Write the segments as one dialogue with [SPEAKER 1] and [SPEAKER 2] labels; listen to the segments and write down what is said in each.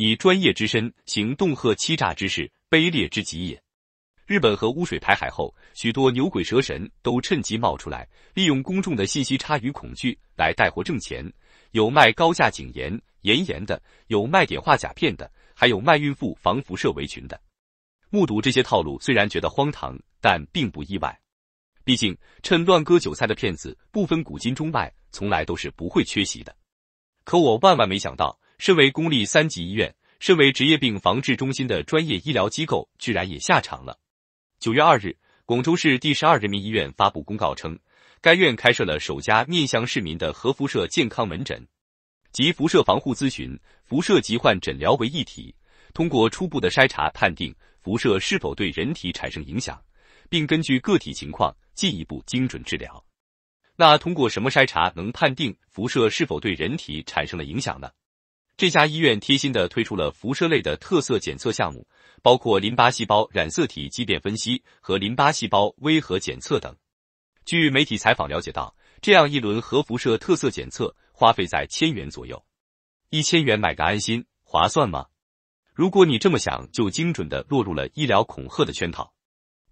[SPEAKER 1] 以专业之身行洞吓欺诈之事，卑劣之极也。日本核污水排海后，许多牛鬼蛇神都趁机冒出来，利用公众的信息差与恐惧来带货挣钱。有卖高价井盐、岩盐的，有卖碘化钾片的，还有卖孕妇防辐射围裙的。目睹这些套路，虽然觉得荒唐，但并不意外。毕竟趁乱割韭菜的骗子不分古今中外，从来都是不会缺席的。可我万万没想到。身为公立三级医院，身为职业病防治中心的专业医疗机构，居然也下场了。九月二日，广州市第十二人民医院发布公告称，该院开设了首家面向市民的核辐射健康门诊，及辐射防护咨询、辐射疾患诊疗为一体，通过初步的筛查判定辐射是否对人体产生影响，并根据个体情况进一步精准治疗。那通过什么筛查能判定辐射是否对人体产生了影响呢？这家医院贴心的推出了辐射类的特色检测项目，包括淋巴细胞染色体畸变分析和淋巴细胞微核检测等。据媒体采访了解到，这样一轮核辐射特色检测花费在千元左右，一千元买个安心，划算吗？如果你这么想，就精准的落入了医疗恐吓的圈套。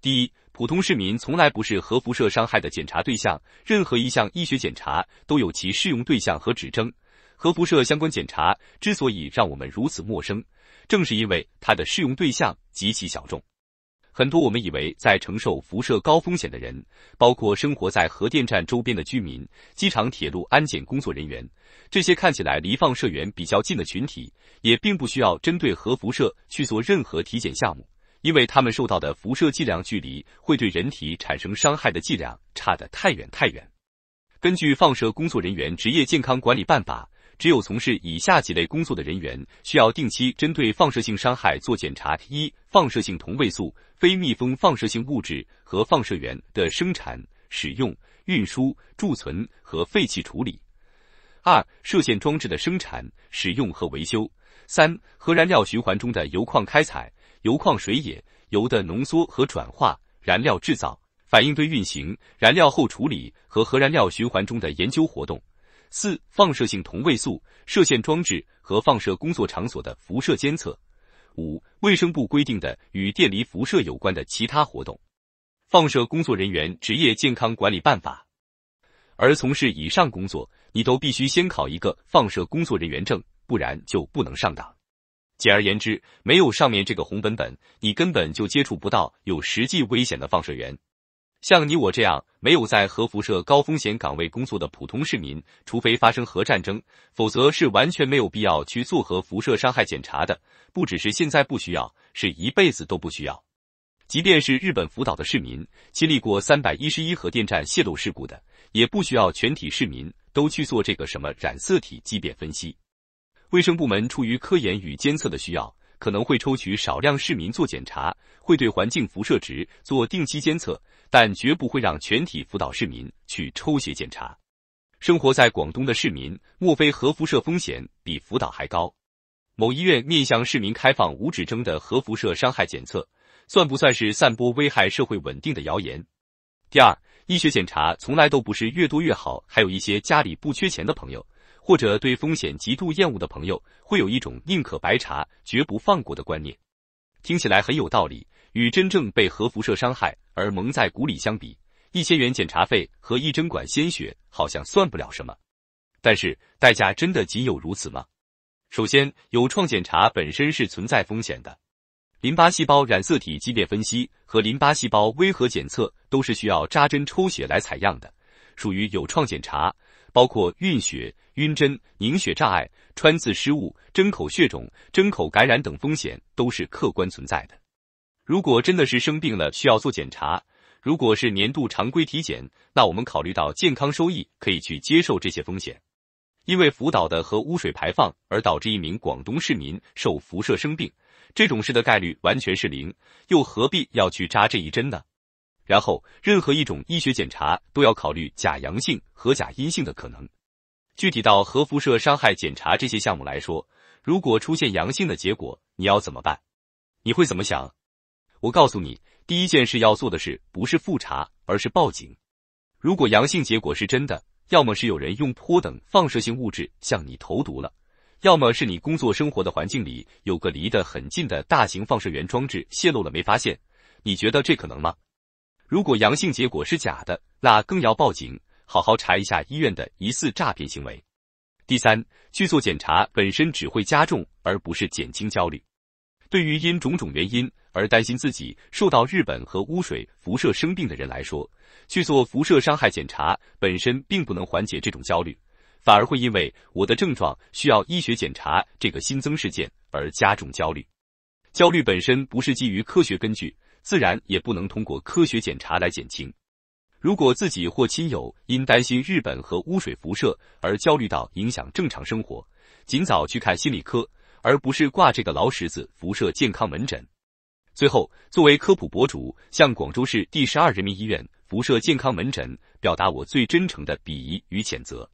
[SPEAKER 1] 第一，普通市民从来不是核辐射伤害的检查对象，任何一项医学检查都有其适用对象和指征。核辐射相关检查之所以让我们如此陌生，正是因为它的适用对象极其小众。很多我们以为在承受辐射高风险的人，包括生活在核电站周边的居民、机场、铁路安检工作人员，这些看起来离放射源比较近的群体，也并不需要针对核辐射去做任何体检项目，因为他们受到的辐射剂量距离会对人体产生伤害的剂量差得太远太远。根据《放射工作人员职业健康管理办法》。只有从事以下几类工作的人员需要定期针对放射性伤害做检查：一、放射性同位素、非密封放射性物质和放射源的生产、使用、运输、贮存和废弃处理；二、射线装置的生产、使用和维修；三、核燃料循环中的铀矿开采、铀矿水冶、铀的浓缩和转化、燃料制造、反应堆运行、燃料后处理和核燃料循环中的研究活动。四、放射性同位素射线装置和放射工作场所的辐射监测；五、卫生部规定的与电离辐射有关的其他活动。放射工作人员职业健康管理办法。而从事以上工作，你都必须先考一个放射工作人员证，不然就不能上岗。简而言之，没有上面这个红本本，你根本就接触不到有实际危险的放射源。像你我这样没有在核辐射高风险岗位工作的普通市民，除非发生核战争，否则是完全没有必要去做核辐射伤害检查的。不只是现在不需要，是一辈子都不需要。即便是日本福岛的市民，经历过三百一十一核电站泄漏事故的，也不需要全体市民都去做这个什么染色体畸变分析。卫生部门出于科研与监测的需要。可能会抽取少量市民做检查，会对环境辐射值做定期监测，但绝不会让全体福岛市民去抽血检查。生活在广东的市民，莫非核辐射风险比福岛还高？某医院面向市民开放无指征的核辐射伤害检测，算不算是散播危害社会稳定的谣言？第二，医学检查从来都不是越多越好，还有一些家里不缺钱的朋友。或者对风险极度厌恶的朋友，会有一种宁可白查，绝不放过的观念，听起来很有道理。与真正被核辐射伤害而蒙在鼓里相比，一千元检查费和一针管鲜血好像算不了什么。但是，代价真的仅有如此吗？首先，有创检查本身是存在风险的。淋巴细胞染色体畸变分析和淋巴细胞微核检测都是需要扎针抽血来采样的，属于有创检查。包括晕血、晕针、凝血障碍、穿刺失误、针口血肿、针口感染等风险都是客观存在的。如果真的是生病了需要做检查，如果是年度常规体检，那我们考虑到健康收益，可以去接受这些风险。因为福岛的核污水排放而导致一名广东市民受辐射生病，这种事的概率完全是零，又何必要去扎这一针呢？然后，任何一种医学检查都要考虑假阳性和假阴性的可能。具体到核辐射伤害检查这些项目来说，如果出现阳性的结果，你要怎么办？你会怎么想？我告诉你，第一件事要做的是，不是复查，而是报警。如果阳性结果是真的，要么是有人用钋等放射性物质向你投毒了，要么是你工作生活的环境里有个离得很近的大型放射源装置泄露了没发现。你觉得这可能吗？如果阳性结果是假的，那更要报警，好好查一下医院的疑似诈骗行为。第三，去做检查本身只会加重而不是减轻焦虑。对于因种种原因而担心自己受到日本和污水辐射生病的人来说，去做辐射伤害检查本身并不能缓解这种焦虑，反而会因为我的症状需要医学检查这个新增事件而加重焦虑。焦虑本身不是基于科学根据。自然也不能通过科学检查来减轻。如果自己或亲友因担心日本和污水辐射而焦虑到影响正常生活，尽早去看心理科，而不是挂这个老什子辐射健康门诊。最后，作为科普博主，向广州市第十二人民医院辐射健康门诊表达我最真诚的鄙夷与谴责。